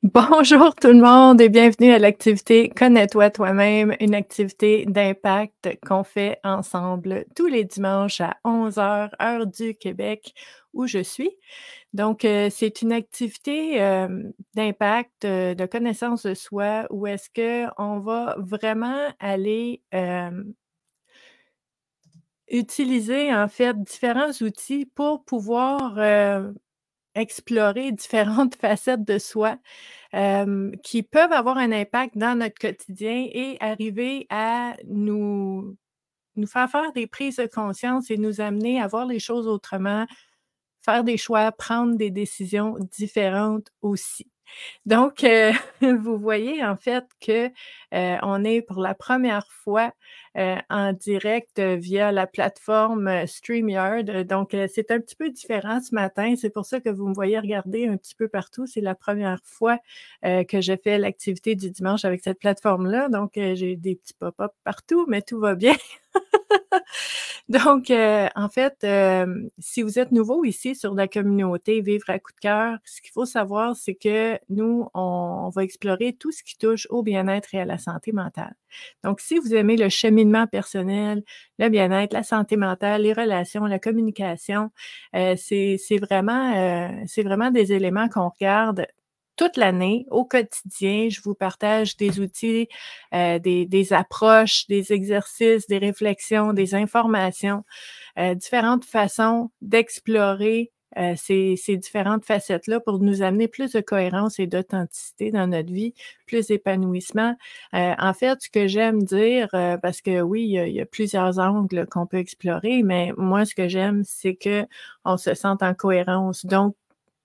Bonjour tout le monde et bienvenue à l'activité Connais-toi toi-même, une activité d'impact qu'on fait ensemble tous les dimanches à 11h, heure du Québec où je suis. Donc, euh, c'est une activité euh, d'impact, euh, de connaissance de soi, où est-ce qu'on va vraiment aller utiliser en fait différents outils pour pouvoir explorer différentes facettes de soi qui peuvent avoir un impact dans notre quotidien et arriver à nous, nous faire faire des prises de conscience et nous amener à voir les choses autrement, faire des choix, prendre des décisions différentes aussi. Donc, euh, vous voyez en fait que euh, on est pour la première fois euh, en direct via la plateforme StreamYard. Donc, c'est un petit peu différent ce matin. C'est pour ça que vous me voyez regarder un petit peu partout. C'est la première fois que je fais l'activité du dimanche avec cette plateforme-là. Donc, j'ai des petits pop-up partout, mais tout va bien. Donc, euh, en fait, euh, si vous êtes nouveau ici sur la communauté Vivre à coup de cœur, ce qu'il faut savoir, c'est que nous, on, va explorer tout ce qui touche au bien-être et à la santé mentale. Donc, si vous aimez le cheminement personnel, le bien-être, la santé mentale, les relations, la communication, euh, c'est vraiment, euh, vraiment des éléments qu'on regarde toute l'année, au quotidien. Je vous partage des outils, euh, des, approches, des exercices, des réflexions, des informations, euh, différentes façons d'explorer euh, ces, différentes facettes-là pour nous amener plus de cohérence et d'authenticité dans notre vie, plus d'épanouissement. en fait, ce que j'aime dire, parce que oui, il y, a, y a plusieurs angles qu'on peut explorer, mais moi, ce que j'aime, c'est que on se sente en cohérence. Donc,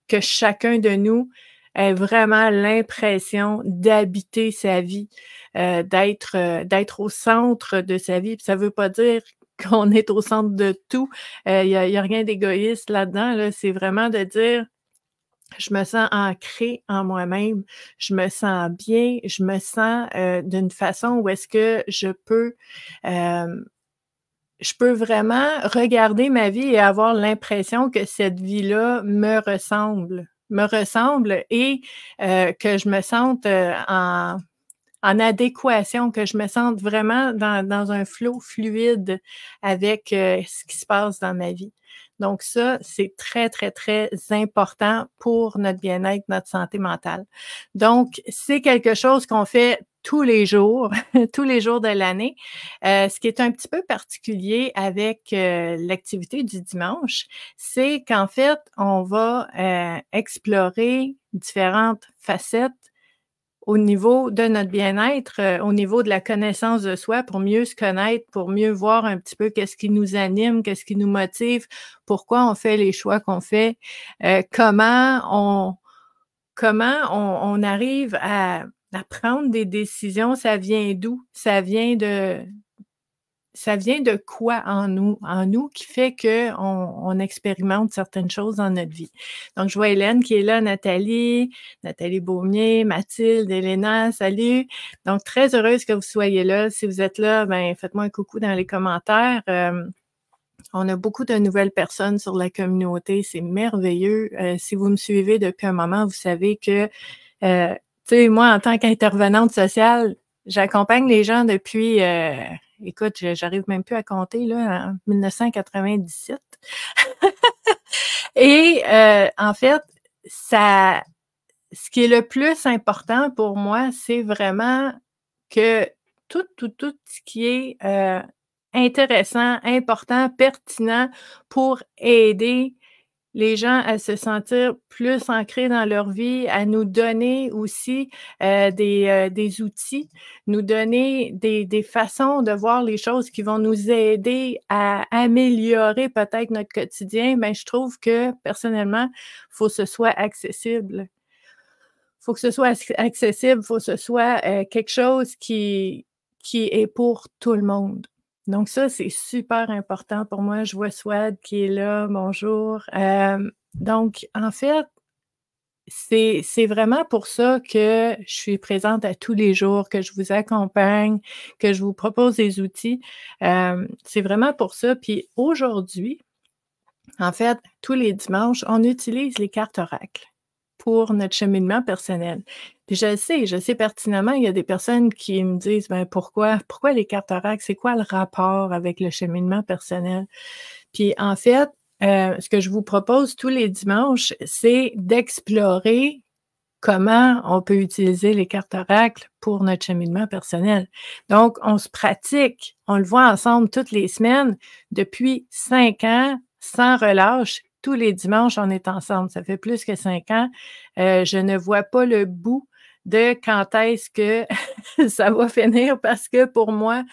que chacun de nous a vraiment l'impression d'habiter sa vie, euh, d'être euh, d'être au centre de sa vie. Ça ça veut pas dire qu'on est au centre de tout. Euh, il n'y a, rien d'égoïste là-dedans. Là. C'est vraiment de dire je me sens ancrée en moi-même, je me sens bien, je me sens d'une façon où est-ce que je peux, je peux vraiment regarder ma vie et avoir l'impression que cette vie-là me ressemble me ressemble et euh, que je me sente euh, en, adéquation, que je me sente vraiment dans, dans un flot fluide avec euh, ce qui se passe dans ma vie. Donc ça, c'est très, très, très important pour notre bien-être, notre santé mentale. Donc, c'est quelque chose qu'on fait tous les jours, tous les jours de l'année, euh, ce qui est un petit peu particulier avec euh, l'activité du dimanche, c'est qu'en fait, on va euh, explorer différentes facettes au niveau de notre bien-être, au niveau de la connaissance de soi pour mieux se connaître, pour mieux voir un petit peu qu'est-ce qui nous anime, qu'est-ce qui nous motive, pourquoi on fait les choix qu'on fait, comment on comment on arrive à la prendre des décisions, ça vient d'où? Ça vient de. Ça vient de quoi en nous, en nous qui fait qu'on on expérimente certaines choses dans notre vie. Donc, je vois Hélène qui est là, Nathalie, Nathalie Beaumier, Mathilde, Elena, salut. Donc, très heureuse que vous soyez là. Si vous êtes là, ben, faites-moi un coucou dans les commentaires. Euh, on a beaucoup de nouvelles personnes sur la communauté. C'est merveilleux. Euh, si vous me suivez depuis un moment, vous savez que euh, tu sais, moi, en tant qu'intervenante sociale, j'accompagne les gens depuis, euh, écoute, j'arrive même plus à compter, là, en 1997. Et euh, en fait, ça, ce qui est le plus important pour moi, c'est vraiment que tout, tout, tout ce qui est euh, intéressant, important, pertinent pour aider les gens à se sentir plus ancrés dans leur vie, à nous donner aussi euh, des, euh, des, outils, nous donner des, des, façons de voir les choses qui vont nous aider à améliorer peut-être notre quotidien, mais ben, je trouve que personnellement, il faut que ce soit accessible. Il faut que ce soit accessible, il faut que ce soit euh, quelque chose qui, qui est pour tout le monde. Donc ça, c'est super important pour moi. Je vois Swad qui est là. Bonjour. Euh, donc, en fait, c'est vraiment pour ça que je suis présente à tous les jours, que je vous accompagne, que je vous propose des outils. Euh, c'est vraiment pour ça. Puis aujourd'hui, en fait, tous les dimanches, on utilise les cartes oracles pour notre cheminement personnel. Puis je sais, je sais pertinemment, il y a des personnes qui me disent ben pourquoi, pourquoi les cartes oracles, c'est quoi le rapport avec le cheminement personnel? Puis en fait, euh, ce que je vous propose tous les dimanches, c'est d'explorer comment on peut utiliser les cartes oracles pour notre cheminement personnel. Donc, on se pratique, on le voit ensemble toutes les semaines depuis cinq ans, sans relâche, tous les dimanches, on est ensemble. Ça fait plus que cinq ans. Euh, je ne vois pas le bout de quand est-ce que ça va finir parce que pour moi,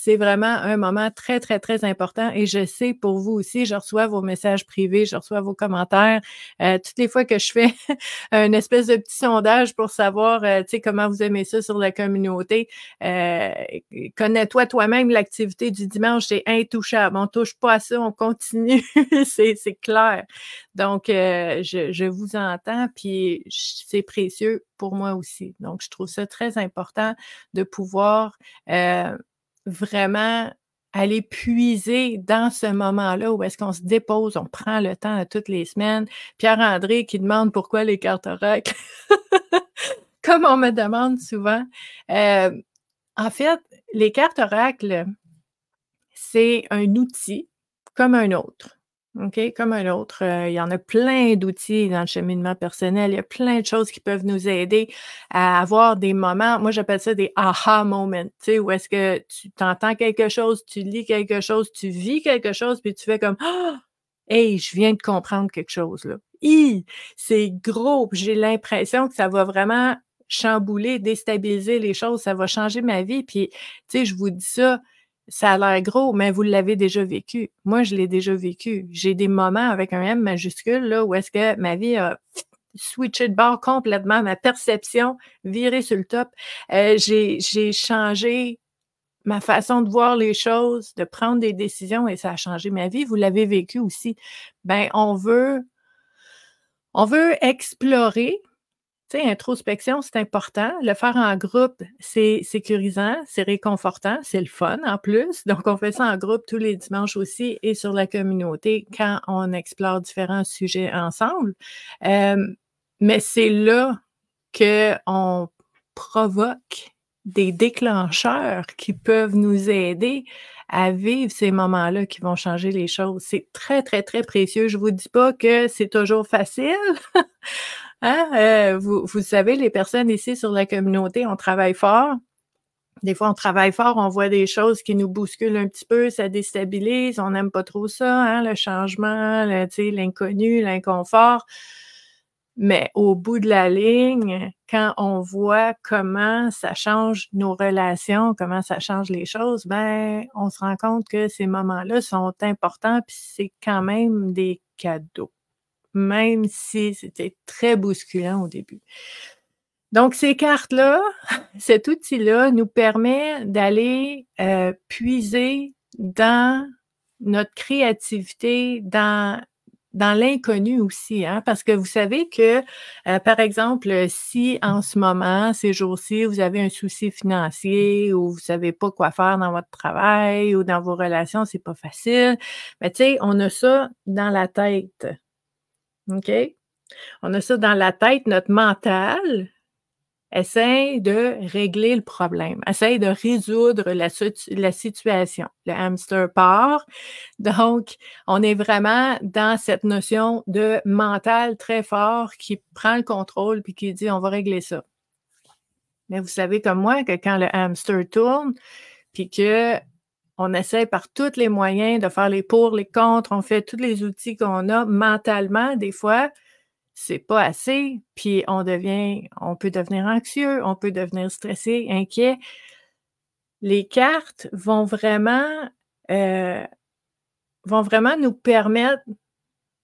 c'est vraiment un moment très, très, très important et je sais pour vous aussi, je reçois vos messages privés, je reçois vos commentaires. Euh, toutes les fois que je fais une espèce de petit sondage pour savoir, euh, tu sais, comment vous aimez ça sur la communauté, euh, connais-toi toi-même l'activité du dimanche, c'est intouchable. On touche pas à ça, on continue, c'est clair. Donc, euh, je, je vous entends, puis c'est précieux pour moi aussi. Donc, je trouve ça très important de pouvoir vraiment aller puiser dans ce moment-là où est-ce qu'on se dépose, on prend le temps à toutes les semaines. Pierre-André qui demande pourquoi les cartes oracles, comme on me demande souvent. Euh, en fait, les cartes oracles, c'est un outil comme un autre. OK, comme un autre. il y en a plein d'outils dans le cheminement personnel. Il y a plein de choses qui peuvent nous aider à avoir des moments. Moi, j'appelle ça des aha moments, tu sais, où est-ce que tu t'entends quelque chose, tu lis quelque chose, tu vis quelque chose, puis tu fais comme oh, Hey, je viens de comprendre quelque chose là. c'est gros. J'ai l'impression que ça va vraiment chambouler, déstabiliser les choses. Ça va changer ma vie. Puis, tu sais, je vous dis ça ça a l'air gros, mais vous l'avez déjà vécu. Moi, je l'ai déjà vécu. J'ai des moments avec un M majuscule là, où est-ce que ma vie a switché de bord complètement, ma perception virée sur le top. Euh, j'ai changé ma façon de voir les choses, de prendre des décisions et ça a changé ma vie. Vous l'avez vécu aussi. Ben, on veut, on veut explorer tu sais, introspection, c'est important. Le faire en groupe, c'est sécurisant, c'est réconfortant, c'est le fun en plus. Donc, on fait ça en groupe tous les dimanches aussi et sur la communauté quand on explore différents sujets ensemble. mais c'est là qu'on provoque des déclencheurs qui peuvent nous aider à vivre ces moments-là qui vont changer les choses. C'est très, très, très précieux. Je ne vous dis pas que c'est toujours facile. Hein? Euh, vous, savez, les personnes ici sur la communauté, on travaille fort. Des fois, on travaille fort, on voit des choses qui nous bousculent un petit peu, ça déstabilise, on n'aime pas trop ça, hein, le changement, l'inconnu, l'inconfort. Mais au bout de la ligne, quand on voit comment ça change nos relations, comment ça change les choses, ben, on se rend compte que ces moments-là sont importants, puis c'est quand même des cadeaux même si c'était très bousculant au début. Donc, ces cartes-là, cet outil-là nous permet d'aller euh, puiser dans notre créativité, dans l'inconnu aussi, hein, parce que vous savez que, euh, par exemple, si en ce moment, ces jours-ci, vous avez un souci financier ou vous savez pas quoi faire dans votre travail ou dans vos relations, c'est pas facile, mais ben, tu on a ça dans la tête. OK? On a ça dans la tête, notre mental essaie de régler le problème, essaye de résoudre la, la situation. Le hamster part. Donc, on est vraiment dans cette notion de mental très fort qui prend le contrôle puis qui dit on va régler ça. Mais vous savez comme moi que quand le hamster tourne, puis que on essaie par tous les moyens de faire les pour, les contre, on fait tous les outils qu'on a mentalement, des fois, c'est pas assez, puis on devient, on peut devenir anxieux, on peut devenir stressé, inquiet. Les cartes vont vraiment, euh, vont vraiment nous permettre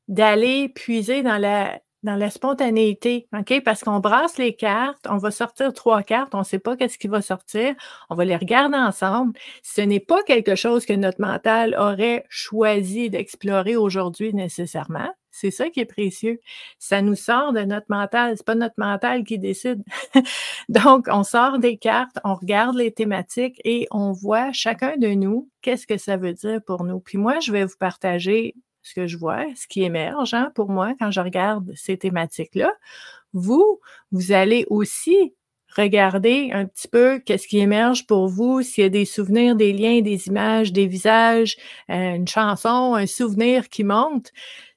d'aller puiser dans la dans la spontanéité, OK? Parce qu'on brasse les cartes, on va sortir trois cartes, on ne sait pas qu'est-ce qui va sortir, on va les regarder ensemble. Ce n'est pas quelque chose que notre mental aurait choisi d'explorer aujourd'hui nécessairement. C'est ça qui est précieux. Ça nous sort de notre mental. C'est pas notre mental qui décide. Donc, on sort des cartes, on regarde les thématiques et on voit chacun de nous qu'est-ce que ça veut dire pour nous. Puis moi, je vais vous partager ce que je vois, ce qui émerge hein, pour moi quand je regarde ces thématiques-là. Vous, vous allez aussi regarder un petit peu qu'est-ce qui émerge pour vous, s'il y a des souvenirs, des liens, des images, des visages, euh, une chanson, un souvenir qui monte,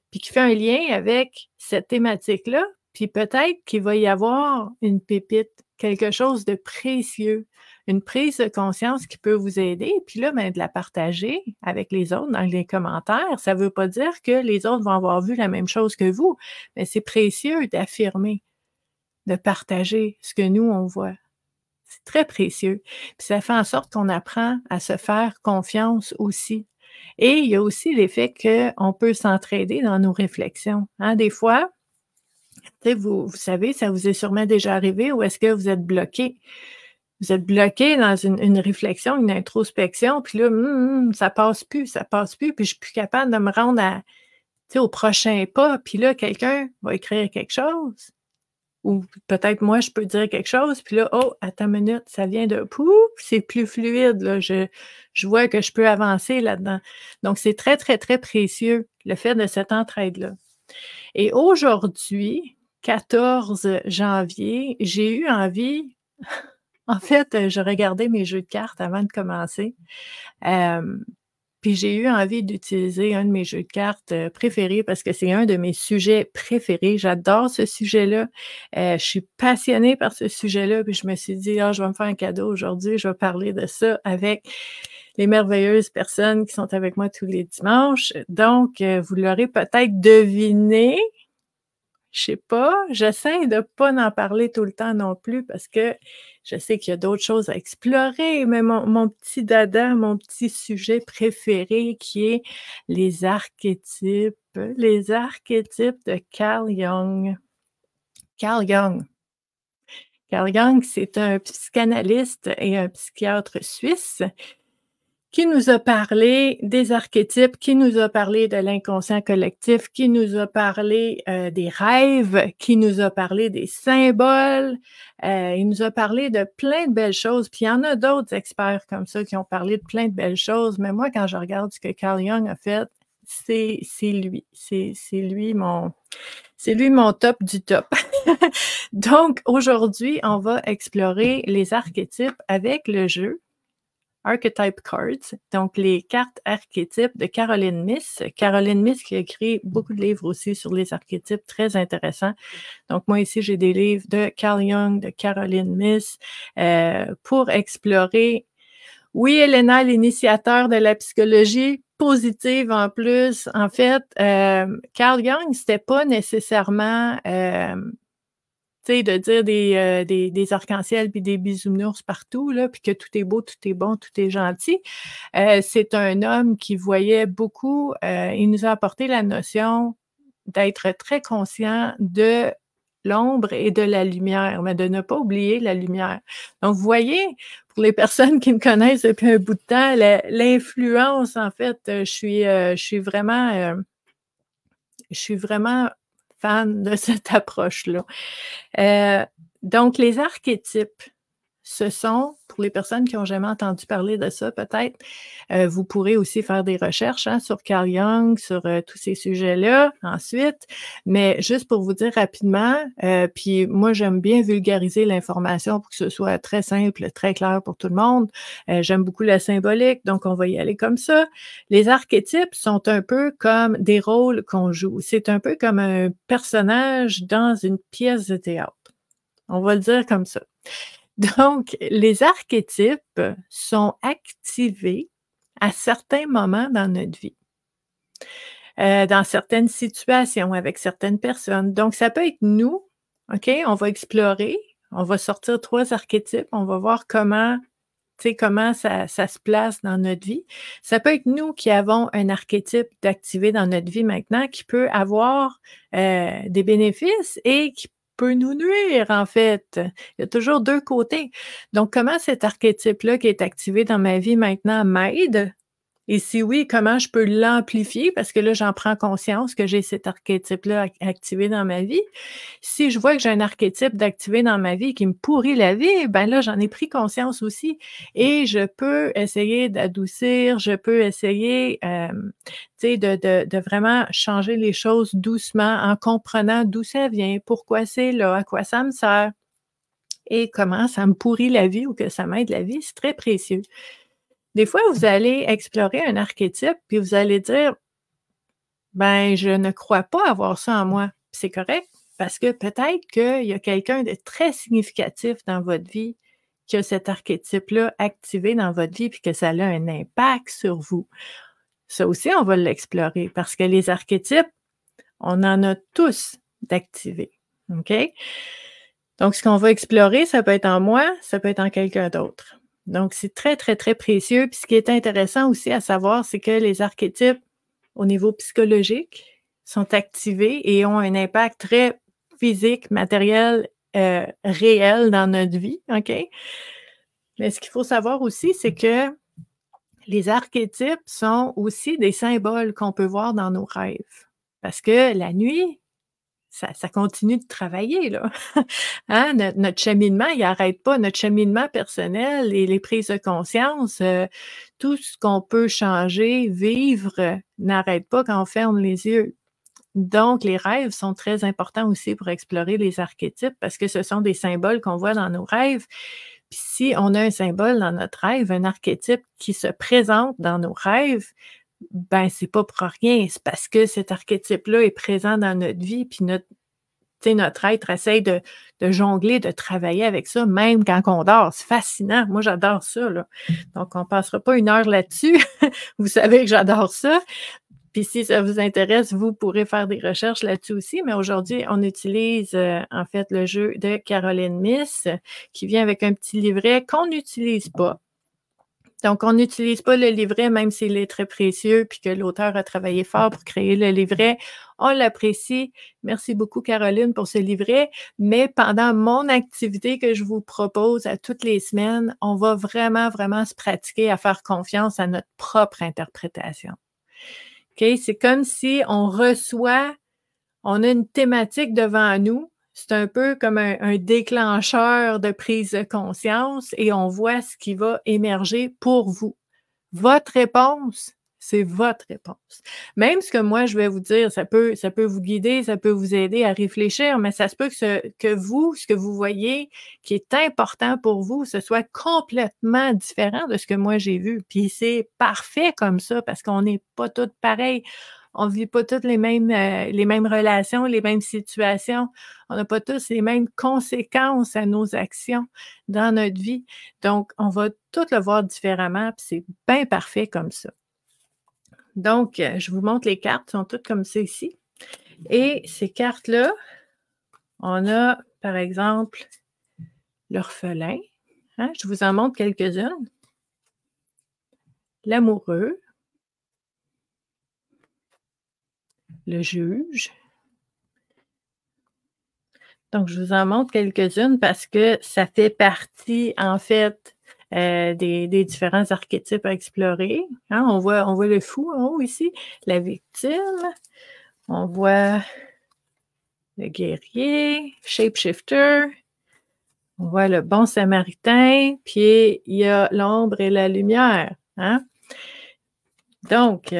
puis qui fait un lien avec cette thématique-là, puis peut-être qu'il va y avoir une pépite, quelque chose de précieux une prise de conscience qui peut vous aider. Puis là, ben, de la partager avec les autres dans les commentaires, ça ne veut pas dire que les autres vont avoir vu la même chose que vous, mais c'est précieux d'affirmer, de partager ce que nous, on voit. C'est très précieux. Puis ça fait en sorte qu'on apprend à se faire confiance aussi. Et il y a aussi l'effet qu'on peut s'entraider dans nos réflexions. Hein. des fois, vous, vous savez, ça vous est sûrement déjà arrivé ou est-ce que vous êtes bloqué vous êtes bloqué dans une, réflexion, une introspection, puis là, ça hum, hum, ça passe plus, ça passe plus, puis je suis plus capable de me rendre à, au prochain pas, puis là, quelqu'un va écrire quelque chose, ou peut-être moi, je peux dire quelque chose, puis là, oh, à ta minute, ça vient de pouf, c'est plus fluide, là, je, je vois que je peux avancer là-dedans. Donc, c'est très, très, très précieux, le fait de cette entraide-là. Et aujourd'hui, 14 janvier, j'ai eu envie En fait, euh, je regardais mes jeux de cartes avant de commencer. puis j'ai eu envie d'utiliser un de mes jeux de cartes euh, préférés parce que c'est un de mes sujets préférés. J'adore ce sujet-là. Euh, je suis passionnée par ce sujet-là. Puis je me suis dit, ah, je vais me faire un cadeau aujourd'hui. Je vais parler de ça avec les merveilleuses personnes qui sont avec moi tous les dimanches. Donc, vous l'aurez peut-être deviné. Je sais pas. J'essaie de pas en parler tout le temps non plus parce que je sais qu'il y a d'autres choses à explorer. Mais mon, mon, petit dada, mon petit sujet préféré qui est les archétypes, les archétypes de Carl Jung. Carl Jung. Carl Jung, c'est un psychanalyste et un psychiatre suisse qui nous a parlé des archétypes, qui nous a parlé de l'inconscient collectif, qui nous a parlé euh, des rêves, qui nous a parlé des symboles. Euh, il nous a parlé de plein de belles choses. Puis il y en a d'autres experts comme ça qui ont parlé de plein de belles choses. Mais moi, quand je regarde ce que Carl Jung a fait, c'est lui. C'est lui mon c'est lui mon top du top. Donc aujourd'hui, on va explorer les archétypes avec le jeu Archetype Cards, donc les cartes archétypes de Caroline Miss. Caroline Miss qui écrit beaucoup de livres aussi sur les archétypes, très intéressant Donc moi ici, j'ai des livres de Carl Jung, de Caroline Miss, euh, pour explorer oui, Elena, l'initiateur de la psychologie positive en plus. En fait, euh, Carl Jung, c'était pas nécessairement euh, de dire euh, des, des, arcs-en-ciel puis des bisounours partout, là, puis que tout est beau, tout est bon, tout est gentil. Euh, c'est un homme qui voyait beaucoup, euh, il nous a apporté la notion d'être très conscient de l'ombre et de la lumière, mais de ne pas oublier la lumière. Donc, vous voyez, pour les personnes qui me connaissent depuis un bout de temps, l'influence, en fait, je suis, je suis vraiment je suis vraiment fan de cette approche-là. Euh, donc, les archétypes, ce sont, pour les personnes qui n'ont jamais entendu parler de ça peut-être, euh, vous pourrez aussi faire des recherches hein, sur Carl Jung, sur euh, tous ces sujets-là ensuite. Mais juste pour vous dire rapidement, euh, puis moi j'aime bien vulgariser l'information pour que ce soit très simple, très clair pour tout le monde. j'aime beaucoup la symbolique, donc on va y aller comme ça. Les archétypes sont un peu comme des rôles qu'on joue. C'est un peu comme un personnage dans une pièce de théâtre. On va le dire comme ça. Donc, les archétypes sont activés à certains moments dans notre vie, euh, dans certaines situations, avec certaines personnes. Donc, ça peut être nous, OK? On va explorer, on va sortir trois archétypes, on va voir comment comment ça, se place dans notre vie. Ça peut être nous qui avons un archétype d'activer dans notre vie maintenant qui peut avoir euh, des bénéfices et qui peut nous nuire, en fait. Il y a toujours deux côtés. Donc, comment cet archétype-là qui est activé dans ma vie maintenant m'aide et si oui, comment je peux l'amplifier? Parce que là, j'en prends conscience que j'ai cet archétype-là activé dans ma vie. Si je vois que j'ai un archétype d'activer dans ma vie qui me pourrit la vie, ben là, j'en ai pris conscience aussi. Et je peux essayer d'adoucir, je peux essayer, tu sais, de, de, vraiment changer les choses doucement en comprenant d'où ça vient, pourquoi c'est là, à quoi ça me sert et comment ça me pourrit la vie ou que ça m'aide la vie. C'est très précieux. Des fois, vous allez explorer un archétype, puis vous allez dire, ben, je ne crois pas avoir ça en moi. C'est correct, parce que peut-être qu'il y a quelqu'un de très significatif dans votre vie que cet archétype-là activé dans votre vie, puis que ça a un impact sur vous. Ça aussi, on va l'explorer parce que les archétypes, on en a tous d'activés. OK? Donc, ce qu'on va explorer, ça peut être en moi, ça peut être en quelqu'un d'autre. Donc, c'est très, très, très précieux. Puis ce qui est intéressant aussi à savoir, c'est que les archétypes au niveau psychologique sont activés et ont un impact très physique, matériel, euh, réel dans notre vie. OK? Mais ce qu'il faut savoir aussi, c'est que les archétypes sont aussi des symboles qu'on peut voir dans nos rêves. Parce que la nuit, ça, continue de travailler. Là. Hein, notre, cheminement, il n'arrête pas. Notre cheminement personnel et les prises de conscience, euh, tout ce qu'on peut changer, vivre, euh, n'arrête pas quand on ferme les yeux. Donc, les rêves sont très importants aussi pour explorer les archétypes parce que ce sont des symboles qu'on voit dans nos rêves. si on a un symbole dans notre rêve, un archétype qui se présente dans nos rêves, ben c'est pas pour rien, c'est parce que cet archétype-là est présent dans notre vie, puis notre, notre être essaye de, jongler, de travailler avec ça, même quand on dort. C'est fascinant. Moi, j'adore ça. Donc, on ne passera pas une heure là-dessus. vous savez que j'adore ça. Puis si ça vous intéresse, vous pourrez faire des recherches là-dessus aussi. Mais aujourd'hui, on utilise euh, en fait le jeu de Caroline Miss euh, qui vient avec un petit livret qu'on n'utilise pas donc, on n'utilise pas le livret, même s'il est très précieux, puis que l'auteur a travaillé fort pour créer le livret. On l'apprécie. Merci beaucoup, Caroline, pour ce livret. Mais pendant mon activité que je vous propose à toutes les semaines, on va vraiment, vraiment se pratiquer à faire confiance à notre propre interprétation. Ok C'est comme si on reçoit, on a une thématique devant nous, c'est un peu comme un, déclencheur de prise de conscience et on voit ce qui va émerger pour vous. Votre réponse, c'est votre réponse. Même ce que moi je vais vous dire, ça peut, ça peut vous guider, ça peut vous aider à réfléchir, mais ça se peut que, que vous, ce que vous voyez qui est important pour vous, ce soit complètement différent de ce que moi j'ai vu. Puis c'est parfait comme ça parce qu'on n'est pas tous pareils. On ne vit pas toutes les mêmes, euh, les mêmes relations, les mêmes situations. On n'a pas tous les mêmes conséquences à nos actions dans notre vie. Donc, on va tout le voir différemment, puis c'est bien parfait comme ça. Donc, euh, je vous montre les cartes, sont toutes comme ça ici. Et ces cartes-là, on a, par exemple, l'orphelin. Hein. Je vous en montre quelques-unes. L'amoureux, le juge. Donc, je vous en montre quelques-unes parce que ça fait partie, en fait, euh, des, différents archétypes à explorer. Hein, on, voit, on voit le fou en haut ici, la victime. On voit le guerrier, shapeshifter. On voit le bon samaritain. Puis, il y a l'ombre et la lumière. Hein? Donc,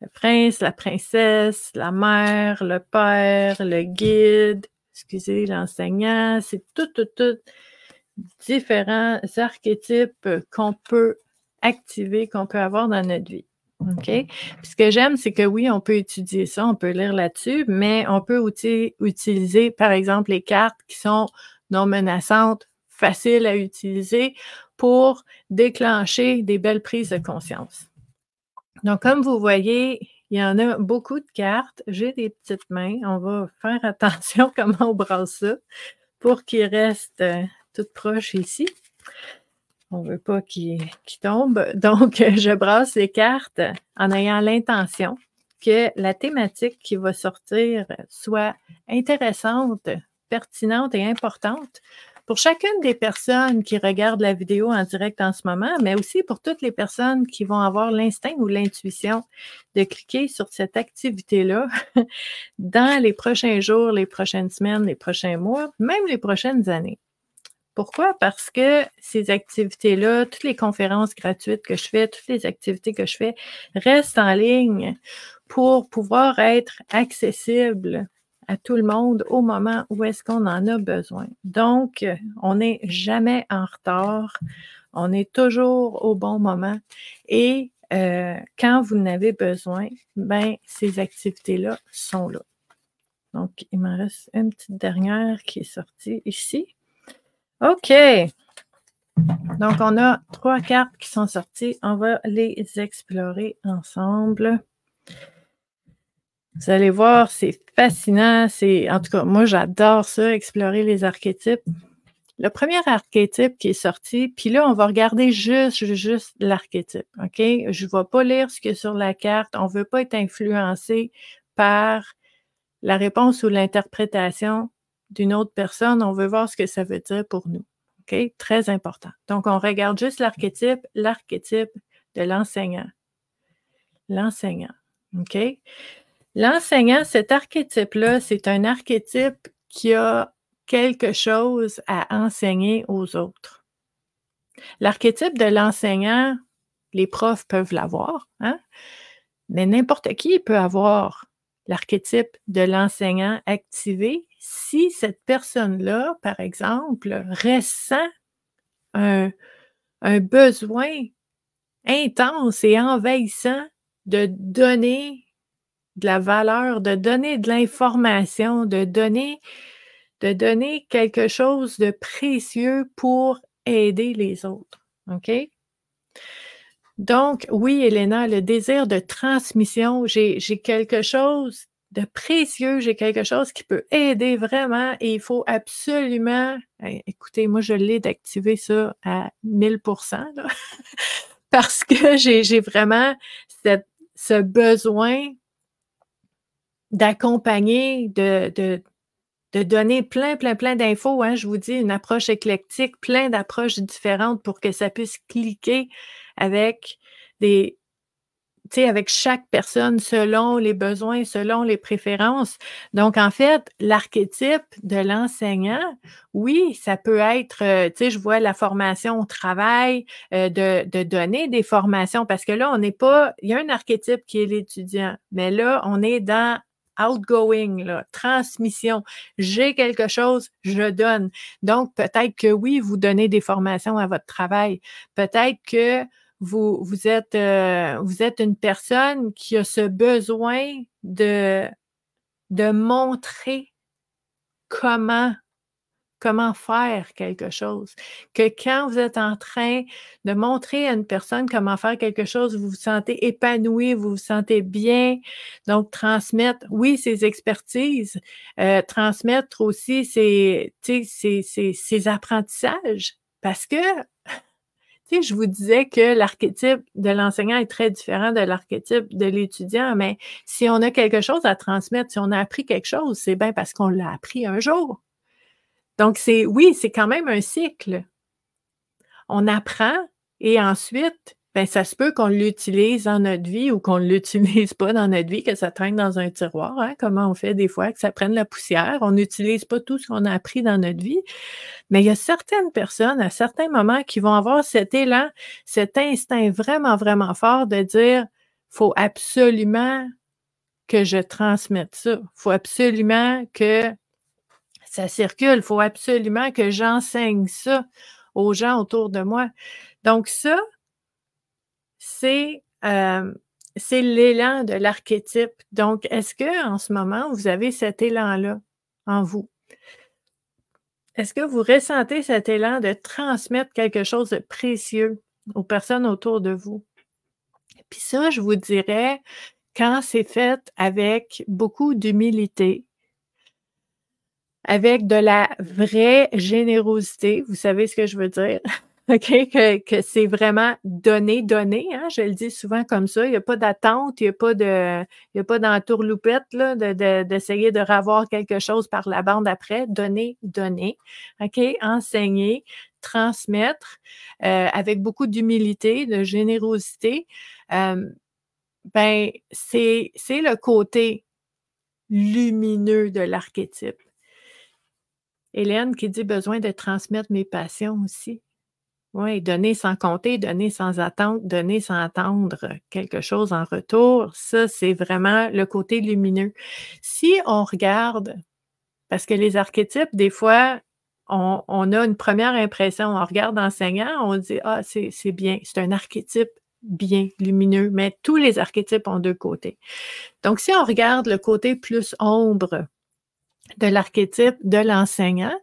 le prince, la princesse, la mère, le père, le guide, excusez, l'enseignant, c'est tout, tout, tout différents archétypes qu'on peut activer, qu'on peut avoir dans notre vie. OK? Mhm. Puis ce que j'aime, c'est que oui, on peut étudier ça, on peut lire là-dessus, mais on peut aussi utiliser, par exemple, les cartes qui sont non menaçantes, faciles à utiliser pour déclencher des belles prises de conscience. Donc, comme vous voyez, il y en a beaucoup de cartes. J'ai des petites mains. On va faire attention comment on brasse ça pour qu'il reste euh, tout proche ici. On ne veut pas qu'il tombe. Donc, je brasse les cartes en ayant l'intention que la thématique qui va sortir soit intéressante, pertinente et importante pour chacune des personnes qui regardent la vidéo en direct en ce moment, mais aussi pour toutes les personnes qui vont avoir l'instinct ou l'intuition de cliquer sur cette activité-là dans les prochains jours, les prochaines semaines, les prochains mois, même les prochaines années. Pourquoi? Parce que ces activités-là, toutes les conférences gratuites que je fais, toutes les activités que je fais restent en ligne pour pouvoir être accessibles à tout le monde au moment où est-ce qu'on en a besoin. Donc, on n'est jamais en retard, on est toujours au bon moment et euh, quand vous en avez besoin, ben, ces activités-là sont là. Donc, il me reste une petite dernière qui est sortie ici. OK. Donc, on a trois cartes qui sont sorties. On va les explorer ensemble. Vous allez voir, c'est fascinant. C'est, en tout cas, moi, j'adore ça, explorer les archétypes. Le premier archétype qui est sorti, puis là, on va regarder juste, juste l'archétype. OK? Je ne vais pas lire ce qu'il y a sur la carte. On ne veut pas être influencé par la réponse ou l'interprétation d'une autre personne. On veut voir ce que ça veut dire pour nous. OK? Très important. Donc, on regarde juste l'archétype, l'archétype de l'enseignant. L'enseignant. OK? L'enseignant, cet archétype-là, c'est un archétype qui a quelque chose à enseigner aux autres. L'archétype de l'enseignant, les profs peuvent l'avoir, hein? mais n'importe qui peut avoir l'archétype de l'enseignant activé si cette personne-là, par exemple, ressent un, un besoin intense et envahissant de donner de la valeur, de donner de l'information, de donner, de donner quelque chose de précieux pour aider les autres. OK? Donc, oui, Elena, le désir de transmission, j'ai quelque chose de précieux, j'ai quelque chose qui peut aider vraiment et il faut absolument, écoutez, moi je l'ai d'activer ça à 1000%, parce que j'ai vraiment ce besoin d'accompagner, de, de, de, donner plein, plein, plein d'infos. Hein, je vous dis, une approche éclectique, plein d'approches différentes pour que ça puisse cliquer avec des, avec chaque personne selon les besoins, selon les préférences. Donc, en fait, l'archétype de l'enseignant, oui, ça peut être, euh, tu sais, je vois la formation au travail, euh, de, de, donner des formations, parce que là, on n'est pas, il y a un archétype qui est l'étudiant, mais là, on est dans outgoing, là, transmission. J'ai quelque chose, je donne. Donc, peut-être que oui, vous donnez des formations à votre travail. Peut-être que vous, vous, êtes, euh, vous êtes une personne qui a ce besoin de, de montrer comment comment faire quelque chose. Que quand vous êtes en train de montrer à une personne comment faire quelque chose, vous vous sentez épanoui, vous vous sentez bien. Donc, transmettre, oui, ses expertises, euh, transmettre aussi ses, ses, ses apprentissages. Parce que, tu sais, je vous disais que l'archétype de l'enseignant est très différent de l'archétype de l'étudiant, mais si on a quelque chose à transmettre, si on a appris quelque chose, c'est bien parce qu'on l'a appris un jour. Donc, c'est oui, c'est quand même un cycle. On apprend et ensuite, ben, ça se peut qu'on l'utilise dans notre vie ou qu'on ne l'utilise pas dans notre vie, que ça traîne dans un tiroir, hein, comment on fait des fois, que ça prenne la poussière. On n'utilise pas tout ce qu'on a appris dans notre vie. Mais il y a certaines personnes, à certains moments, qui vont avoir cet élan, cet instinct vraiment, vraiment fort de dire, faut absolument que je transmette ça. faut absolument que ça circule. Il faut absolument que j'enseigne ça aux gens autour de moi. Donc, ça, euh, c'est l'élan de l'archétype. Donc, est-ce que en ce moment, vous avez cet élan-là en vous? Est-ce que vous ressentez cet élan de transmettre quelque chose de précieux aux personnes autour de vous? Puis ça, je vous dirais, quand c'est fait avec beaucoup d'humilité, avec de la vraie générosité. Vous savez ce que je veux dire? OK? Que, que c'est vraiment donner, donner. Hein? Je le dis souvent comme ça. Il n'y a pas d'attente, il n'y a pas de, il a d'entourloupette d'essayer de, de, ravoir quelque chose par la bande après. Donner, donner. OK? Enseigner, transmettre euh, avec beaucoup d'humilité, de générosité. Euh, ben, c'est le côté lumineux de l'archétype. Hélène qui dit besoin de transmettre mes passions aussi. Oui, donner sans compter, donner sans attendre, donner sans attendre quelque chose en retour, ça, c'est vraiment le côté lumineux. Si on regarde, parce que les archétypes, des fois, on, a une première impression, on regarde enseignant, on dit, ah, c'est bien, c'est un archétype bien lumineux, mais tous les archétypes ont deux côtés. Donc, si on regarde le côté plus ombre, de l'archétype de l'enseignant,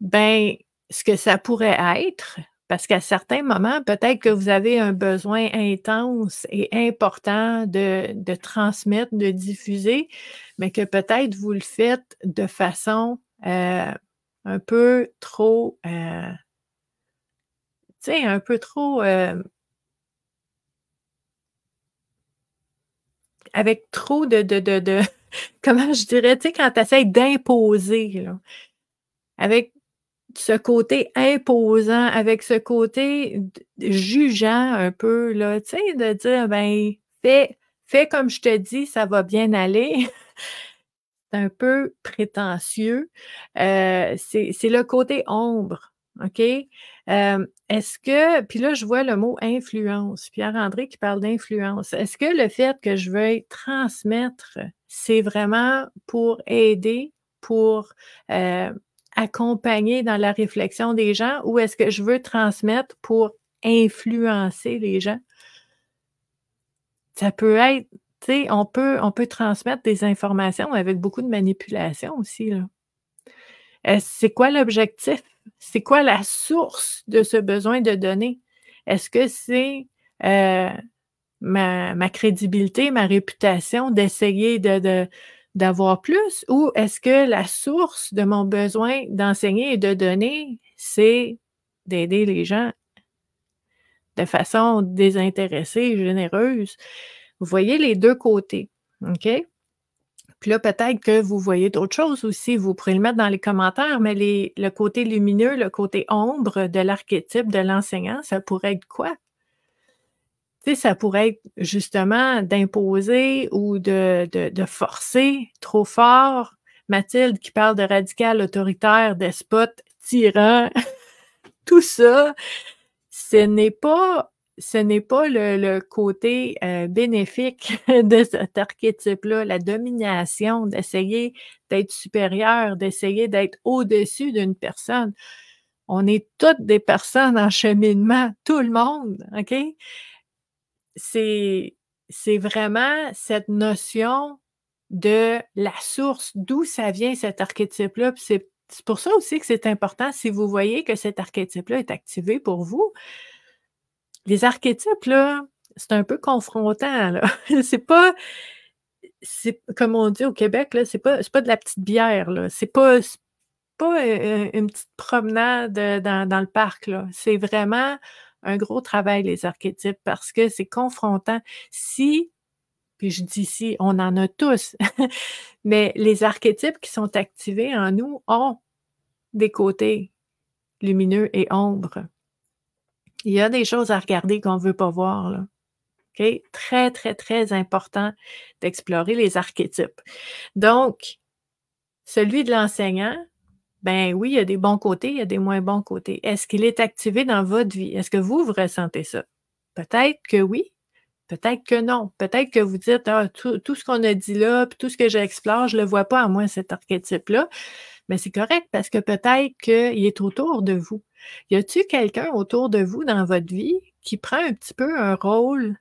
ben ce que ça pourrait être, parce qu'à certains moments, peut-être que vous avez un besoin intense et important de, transmettre, de diffuser, mais que peut-être vous le faites de façon euh, un peu trop, euh, tu sais, un peu trop euh, avec trop de, de comment je dirais, tu sais, quand tu essaies d'imposer, avec ce côté imposant, avec ce côté jugeant un peu, là, tu sais, de dire, ben, fais, fais comme je te dis, ça va bien aller. c'est un peu prétentieux. Euh, c'est le côté ombre OK? Euh, est-ce que, puis là, je vois le mot influence, Pierre-André qui parle d'influence. Est-ce que le fait que je veuille transmettre, c'est vraiment pour aider, pour euh, accompagner dans la réflexion des gens, ou est-ce que je veux transmettre pour influencer les gens? Ça peut être, tu sais, on peut, on peut transmettre des informations avec beaucoup de manipulation aussi, euh, c'est quoi l'objectif? C'est quoi la source de ce besoin de donner? Est-ce que c'est euh, ma, crédibilité, ma réputation d'essayer de, d'avoir plus? Ou est-ce que la source de mon besoin d'enseigner et de donner, c'est d'aider les gens de façon désintéressée, généreuse? Vous voyez les deux côtés. OK? Puis là, peut-être que vous voyez d'autres choses aussi. Vous pourrez le mettre dans les commentaires, mais le côté lumineux, le côté ombre de l'archétype de l'enseignant, ça pourrait être quoi? Tu sais, ça pourrait être justement d'imposer ou de, de forcer trop fort. Mathilde qui parle de radical, autoritaire, despote, tyran, tout ça, ce n'est pas ce n'est pas le, côté euh, bénéfique de cet archétype-là, la domination, d'essayer d'être supérieur, d'essayer d'être au-dessus d'une personne. On est toutes des personnes en cheminement, tout le monde, OK? C'est, vraiment cette notion de la source, d'où ça vient cet archétype-là. c'est, c'est pour ça aussi que c'est important si vous voyez que cet archétype-là est activé pour vous les archétypes, là, c'est un peu confrontant. c'est pas. comme on dit au Québec, là, c'est pas, de la petite bière. Là. C'est pas, pas euh, euh, une, petite promenade euh, dans, le parc. C'est vraiment un gros travail, les archétypes, parce que c'est confrontant. Si, puis je dis si, on en a tous, mais les archétypes qui sont activés en nous ont des côtés lumineux et ombres. Il y a des choses à regarder qu'on ne veut pas voir. Là. Très, très, très important d'explorer les archétypes. Donc, celui de l'enseignant, ben oui, il y a des bons côtés, il y a des moins bons côtés. Est-ce qu'il est activé dans votre vie? Est-ce que vous, vous ressentez ça? Peut-être que oui, peut-être que non. Peut-être que vous dites, ah, tout, ce qu'on a dit là, puis tout ce que j'explore, je ne le vois pas à moi, cet archétype-là. Mais c'est correct parce que peut-être qu'il est autour de vous. Y a-t-il quelqu'un autour de vous dans votre vie qui prend un petit peu un rôle,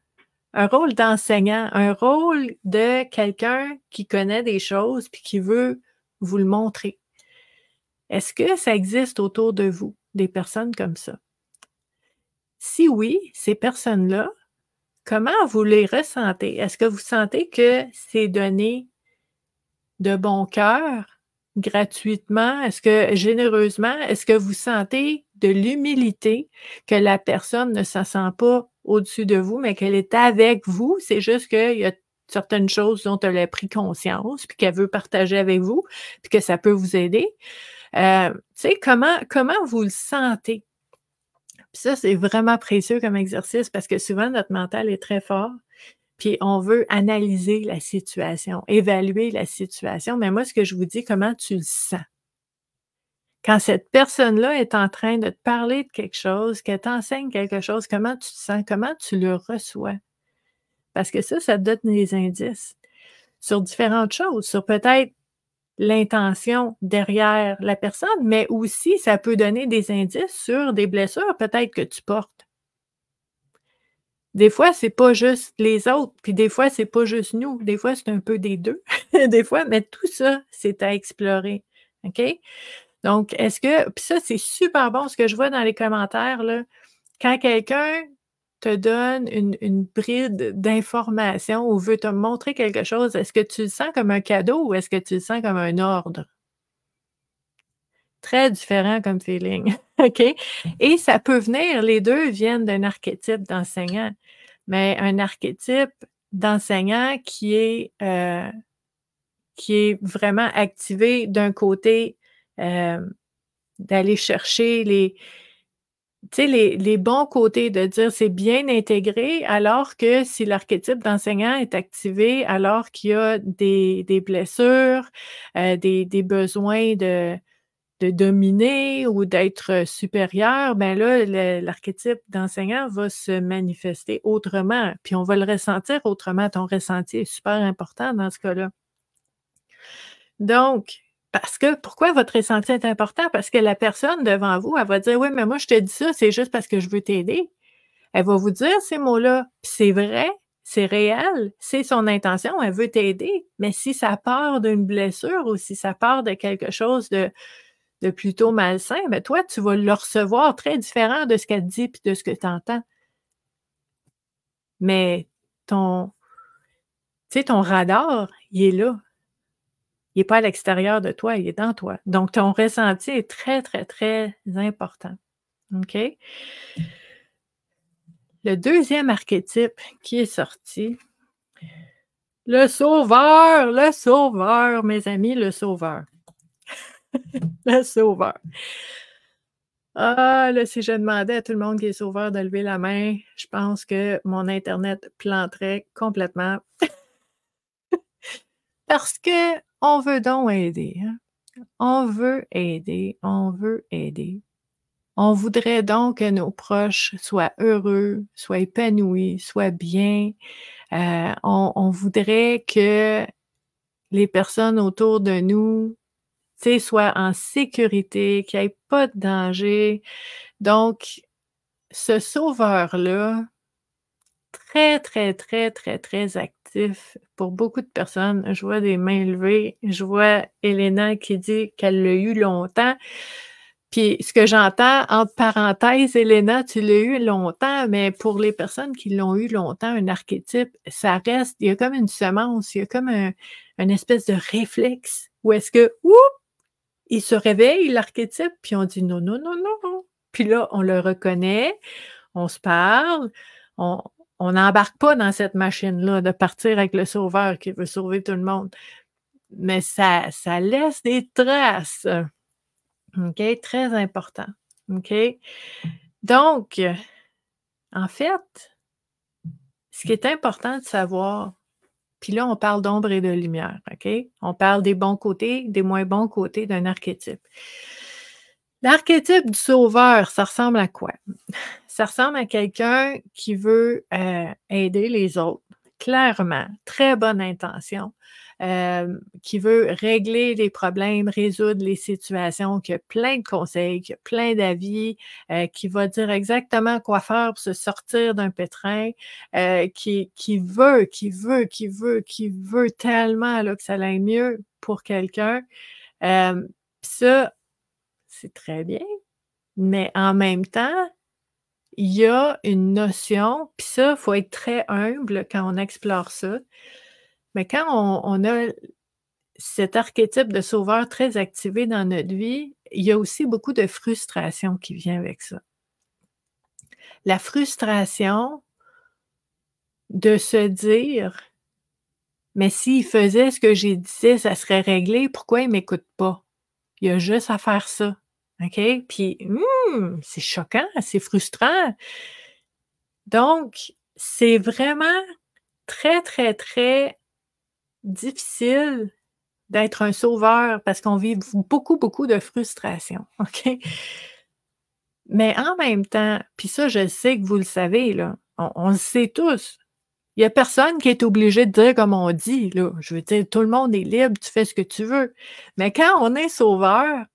un rôle d'enseignant, un rôle de quelqu'un qui connaît des choses puis qui veut vous le montrer? Est-ce que ça existe autour de vous, des personnes comme ça? Si oui, ces personnes-là, comment vous les ressentez? Est-ce que vous sentez que c'est donné de bon cœur, gratuitement? Est-ce que généreusement, est-ce que vous sentez de l'humilité, que la personne ne s'en sent pas au-dessus de vous, mais qu'elle est avec vous. C'est juste qu'il y a certaines choses dont elle a pris conscience, puis qu'elle veut partager avec vous, puis que ça peut vous aider. Euh, tu sais, comment, comment vous le sentez? ça, c'est vraiment précieux comme exercice parce que souvent, notre mental est très fort. Puis on veut analyser la situation, évaluer la situation. Mais moi, ce que je vous dis, comment tu le sens? Quand cette personne-là est en train de te parler de quelque chose, qu'elle t'enseigne quelque chose, comment tu te sens, comment tu le reçois. Parce que ça, ça donne des indices sur différentes choses, sur peut-être l'intention derrière la personne, mais aussi ça peut donner des indices sur des blessures peut-être que tu portes. Des fois, c'est pas juste les autres, puis des fois, c'est pas juste nous. Des fois, c'est un peu des deux. des fois, mais tout ça, c'est à explorer. OK? Donc, est-ce que, puis ça, c'est super bon ce que je vois dans les commentaires, là. Quand quelqu'un te donne une, bride d'information ou veut te montrer quelque chose, est-ce que tu le sens comme un cadeau ou est-ce que tu le sens comme un ordre? Très différent comme feeling. OK? Mmh. Et ça peut venir, les deux viennent d'un archétype d'enseignant, mais un archétype d'enseignant qui est euh, qui est vraiment activé d'un côté euh, d'aller chercher les, les, bons côtés, de dire c'est bien intégré, alors que si l'archétype d'enseignant est activé, alors qu'il y a des, blessures, euh, des, besoins de, de dominer ou d'être supérieur, ben là, l'archétype d'enseignant va se manifester autrement, puis on va le ressentir autrement. Ton ressenti est super important dans ce cas-là. Donc, parce que pourquoi votre ressenti est important? Parce que la personne devant vous, elle va dire Oui, mais moi, je te dis ça, c'est juste parce que je veux t'aider. Elle va vous dire ces mots-là. c'est vrai, c'est réel, c'est son intention, elle veut t'aider. Mais si ça part d'une blessure ou si ça part de quelque chose de, de plutôt malsain, ben toi, tu vas le recevoir très différent de ce qu'elle dit puis de ce que tu entends. Mais ton, ton radar, il est là pas à l'extérieur de toi, il est dans toi. Donc, ton ressenti est très, très, très important. OK? Le deuxième archétype qui est sorti, le sauveur, le sauveur, mes amis, le sauveur. le sauveur. Ah, là, si je demandais à tout le monde qui est sauveur de lever la main, je pense que mon Internet planterait complètement. Parce que on veut donc aider. Hein. On veut aider, on veut aider. On voudrait donc que nos proches soient heureux, soient épanouis, soient bien. Euh, on, on, voudrait que les personnes autour de nous soient en sécurité, qu'il n'y ait pas de danger. Donc, ce sauveur-là, très, très, très, très, très actif pour beaucoup de personnes. Je vois des mains levées. Je vois Elena qui dit qu'elle l'a eu longtemps. Puis ce que j'entends, entre parenthèses, Elena, tu l'as eu longtemps, mais pour les personnes qui l'ont eu longtemps, un archétype, ça reste, il y a comme une semence, il y a comme un, une espèce de réflexe où est-ce que, oups, il se réveille, l'archétype, puis on dit non, non, non, non. Puis là, on le reconnaît, on se parle, on, on n'embarque pas dans cette machine-là de partir avec le sauveur qui veut sauver tout le monde. Mais ça, ça laisse des traces. OK? Très important. OK? Donc, en fait, ce qui est important de savoir, puis là, on parle d'ombre et de lumière, OK? On parle des bons côtés, des moins bons côtés d'un archétype. L'archétype du sauveur, ça ressemble à quoi? Ça ressemble à quelqu'un qui veut euh, aider les autres, clairement, très bonne intention, euh, qui veut régler les problèmes, résoudre les situations, qui a plein de conseils, qui a plein d'avis, euh, qui va dire exactement quoi faire pour se sortir d'un pétrin, qui, qui veut, qui veut, qui veut, qui veut tellement là, que ça aille mieux pour quelqu'un. ça, c'est très bien. Mais en même temps, il y a une notion, puis ça, il faut être très humble quand on explore ça. Mais quand on, a cet archétype de sauveur très activé dans notre vie, il y a aussi beaucoup de frustration qui vient avec ça. La frustration de se dire, mais s'il faisait ce que j'ai dit, ça serait réglé, pourquoi il ne m'écoute pas? Il y a juste à faire ça. OK? Puis, hmm, c'est choquant, c'est frustrant. Donc, c'est vraiment très, très, très difficile d'être un sauveur parce qu'on vit beaucoup, beaucoup de frustration. OK? Mais en même temps, puis ça, je sais que vous le savez, là, on le sait tous, il n'y a personne qui est obligé de dire comme on dit. Je veux dire, tout le monde est libre, tu fais ce que tu veux. Mais quand on est sauveur,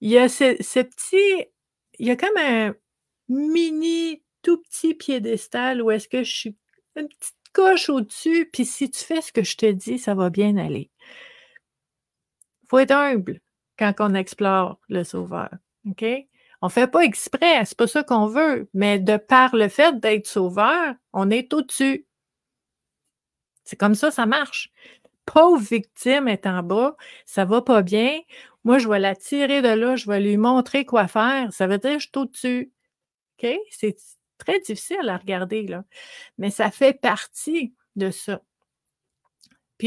il y a ce, ce petit, il y a comme un mini, tout petit piédestal où est-ce que je suis une petite coche au-dessus, puis si tu fais ce que je te dis, ça va bien aller. Il faut être humble quand on explore le sauveur. OK? On ne fait pas exprès, c'est pas ça qu'on veut, mais de par le fait d'être sauveur, on est au-dessus. C'est comme ça, ça marche. Pauvre victime est en bas, ça va pas bien. Moi, je vais la tirer de là, je vais lui montrer quoi faire. Ça veut dire je suis au-dessus. OK? C'est très difficile à regarder, là. Mais ça fait partie de ça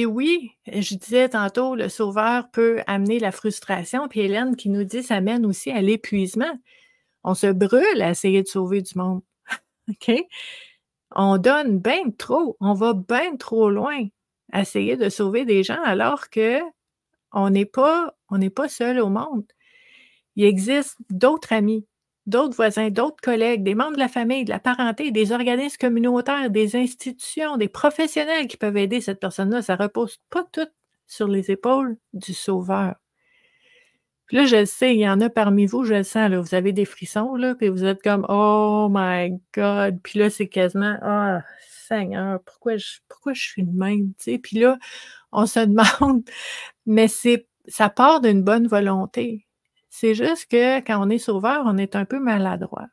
oui, je disais tantôt, le sauveur peut amener la frustration. Puis Hélène qui nous dit, ça mène aussi à l'épuisement. On se brûle à essayer de sauver du monde. On donne bien trop. On va bien trop loin à essayer de sauver des gens alors que n'est pas, on n'est pas seul au monde. Il existe d'autres amis d'autres voisins, d'autres collègues, des membres de la famille, de la parenté, des organismes communautaires, des institutions, des professionnels qui peuvent aider cette personne-là. Ça repose pas tout sur les épaules du sauveur. Puis là, je le sais, il y en a parmi vous, je le sens, là, vous avez des frissons, là, puis vous êtes comme Oh my God! Puis là, c'est quasiment Ah, oh, Seigneur, pourquoi je, pourquoi je suis de même? Puis là, on se demande, mais c'est ça part d'une bonne volonté. C'est juste que quand on est sauveur, on est un peu maladroit.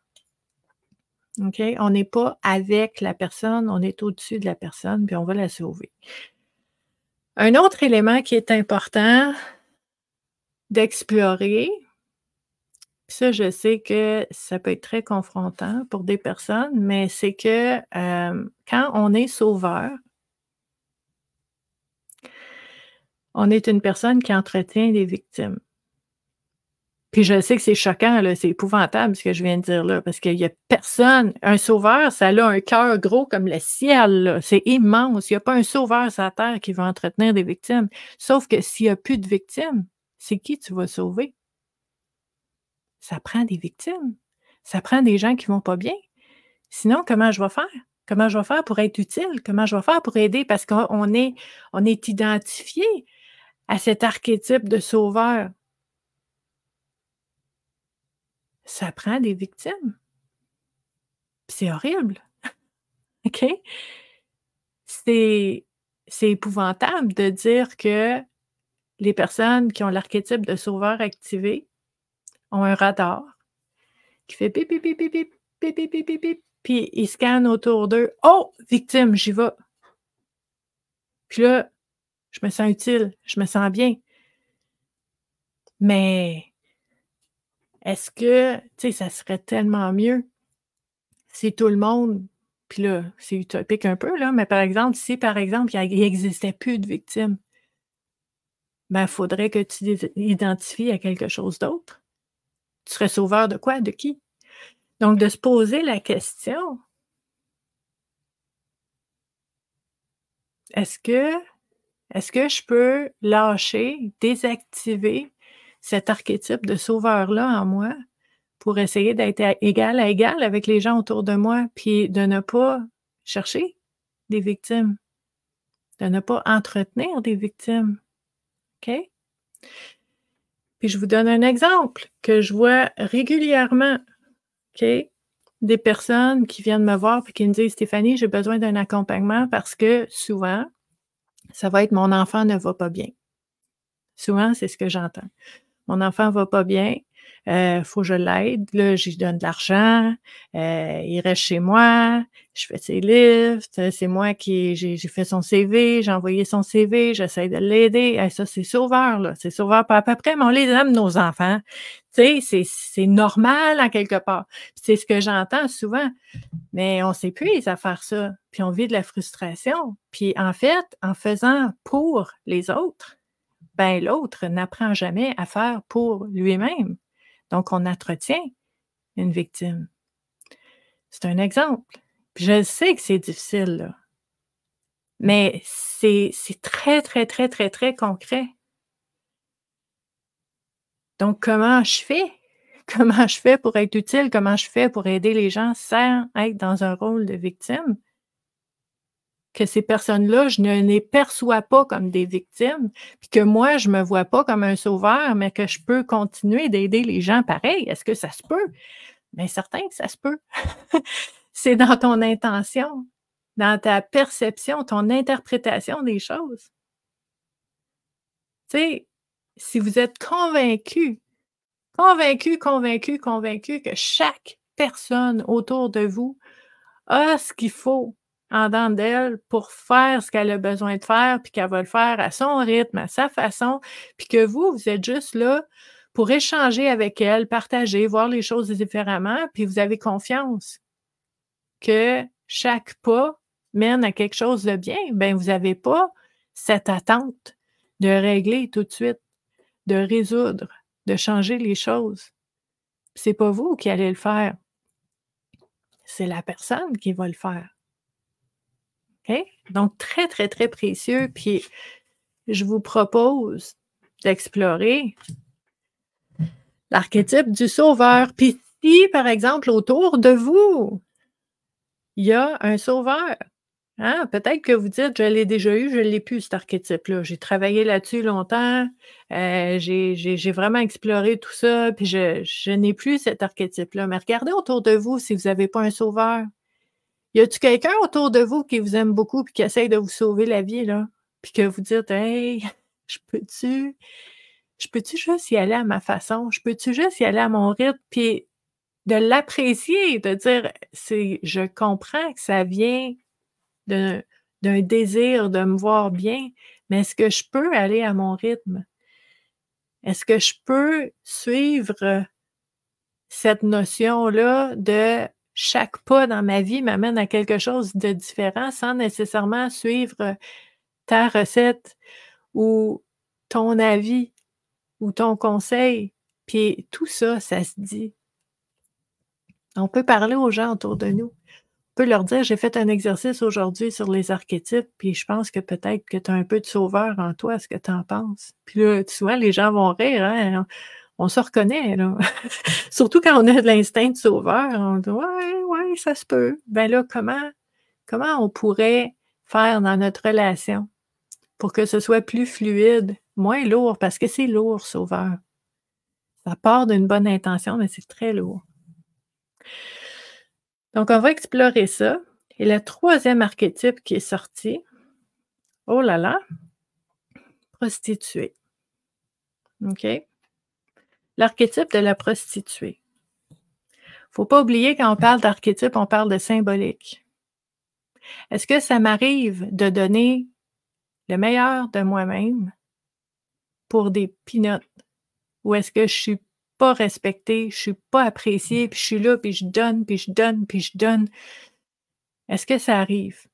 OK? On n'est pas avec la personne, on est au-dessus de la personne, puis on va la sauver. Un autre élément qui est important d'explorer, ça, je sais que ça peut être très confrontant pour des personnes, mais c'est que euh, quand on est sauveur, on est une personne qui entretient les victimes. Puis je sais que c'est choquant, c'est épouvantable ce que je viens de dire là, parce qu'il n'y a personne. Un sauveur, ça a un cœur gros comme le ciel, c'est immense. Il n'y a pas un sauveur sur terre qui va entretenir des victimes. Sauf que s'il n'y a plus de victimes, c'est qui tu vas sauver? Ça prend des victimes. Ça prend des gens qui ne vont pas bien. Sinon, comment je vais faire? Comment je vais faire pour être utile? Comment je vais faire pour aider? Parce qu'on est, on est identifié à cet archétype de sauveur ça prend des victimes. C'est horrible. OK? C'est épouvantable de dire que les personnes qui ont l'archétype de sauveur activé ont un radar qui fait pipi, pipi, puis ils scannent autour d'eux. Oh, victime, j'y vais. Puis là, je me sens utile, je me sens bien. Mais est-ce que, tu sais, ça serait tellement mieux si tout le monde, puis là, c'est utopique un peu, là, mais par exemple, si par exemple, il n'existait plus de victimes, ben, il faudrait que tu identifies à quelque chose d'autre. Tu serais sauveur de quoi? De qui? Donc, de se poser la question, est-ce que, est-ce que je peux lâcher, désactiver cet archétype de sauveur-là en moi pour essayer d'être égal à égal avec les gens autour de moi, puis de ne pas chercher des victimes, de ne pas entretenir des victimes. OK? Puis je vous donne un exemple que je vois régulièrement. OK? Des personnes qui viennent me voir et qui me disent Stéphanie, j'ai besoin d'un accompagnement parce que souvent, ça va être mon enfant ne va pas bien. Souvent, c'est ce que j'entends mon enfant va pas bien, euh, faut que je l'aide, là, j'y donne de l'argent, euh, il reste chez moi, je fais ses livres, c'est moi qui, j'ai, fait son CV, j'ai envoyé son CV, j'essaie de l'aider. ça, c'est sauveur, là, c'est sauveur pas à peu près, mais on les aime, nos enfants. Tu sais, c'est, normal en quelque part. c'est ce que j'entends souvent, mais on s'épuise à faire ça, puis on vit de la frustration. Puis en fait, en faisant pour les autres, ben l'autre n'apprend jamais à faire pour lui-même. Donc, on entretient une victime. C'est un exemple. je sais que c'est difficile, là. Mais c'est très, très, très, très, très concret. Donc, comment je fais? Comment je fais pour être utile? Comment je fais pour aider les gens sans être dans un rôle de victime? que ces personnes-là, je ne les perçois pas comme des victimes, puis que moi, je ne me vois pas comme un sauveur, mais que je peux continuer d'aider les gens pareil. Est-ce que ça se peut? Bien, certain que ça se peut. C'est dans ton intention, dans ta perception, ton interprétation des choses. Tu sais, si vous êtes convaincu, convaincu, convaincu, convaincu que chaque personne autour de vous a ce qu'il faut en dedans d'elle pour faire ce qu'elle a besoin de faire, puis qu'elle va le faire à son rythme, à sa façon, puis que vous, vous êtes juste là pour échanger avec elle, partager, voir les choses différemment, puis vous avez confiance que chaque pas mène à quelque chose de bien, ben vous n'avez pas cette attente de régler tout de suite, de résoudre, de changer les choses. C'est pas vous qui allez le faire. C'est la personne qui va le faire. Donc, très, très, très précieux. Puis, je vous propose d'explorer l'archétype du sauveur. Puis, si, par exemple, autour de vous, il y a un sauveur, hein, Peut-être que vous dites, je l'ai déjà eu, je ne l'ai plus, cet archétype-là. J'ai travaillé là-dessus longtemps, euh, j'ai vraiment exploré tout ça, puis je, je n'ai plus cet archétype-là. Mais regardez autour de vous si vous n'avez pas un sauveur. Y a-tu quelqu'un autour de vous qui vous aime beaucoup puis qui essaye de vous sauver la vie, là? Puis que vous dites, hey, je peux-tu, je peux-tu juste y aller à ma façon? Je peux-tu juste y aller à mon rythme? Puis de l'apprécier, de dire, c'est, je comprends que ça vient d'un désir de me voir bien, mais est-ce que je peux aller à mon rythme? Est-ce que je peux suivre cette notion-là de chaque pas dans ma vie m'amène à quelque chose de différent sans nécessairement suivre euh, ta recette ou ton avis ou ton conseil. Puis tout ça, ça se dit. On peut parler aux gens autour de nous. On peut leur dire, j'ai fait un exercice aujourd'hui sur les archétypes, puis je pense que peut-être que tu as un peu de sauveur en toi, ce que tu en penses. Puis là, souvent, les gens vont rire. Hein, on se reconnaît, là. Surtout quand on a de l'instinct sauveur, on dit Ouais, ouais, ça se peut. Ben là, comment, comment on pourrait faire dans notre relation pour que ce soit plus fluide, moins lourd, parce que c'est lourd, sauveur. Ça part d'une bonne intention, mais c'est très lourd. Donc, on va explorer ça. Et le troisième archétype qui est sorti, oh là là, prostituée. OK? l'archétype de la prostituée. Faut pas oublier quand on parle d'archétype, on parle de symbolique. Est-ce que ça m'arrive de donner le meilleur de moi-même pour des pinottes? Ou est-ce que je suis pas respectée, je suis pas appréciée, puis je suis là, puis je donne, puis je donne, puis je donne? Est-ce que ça arrive?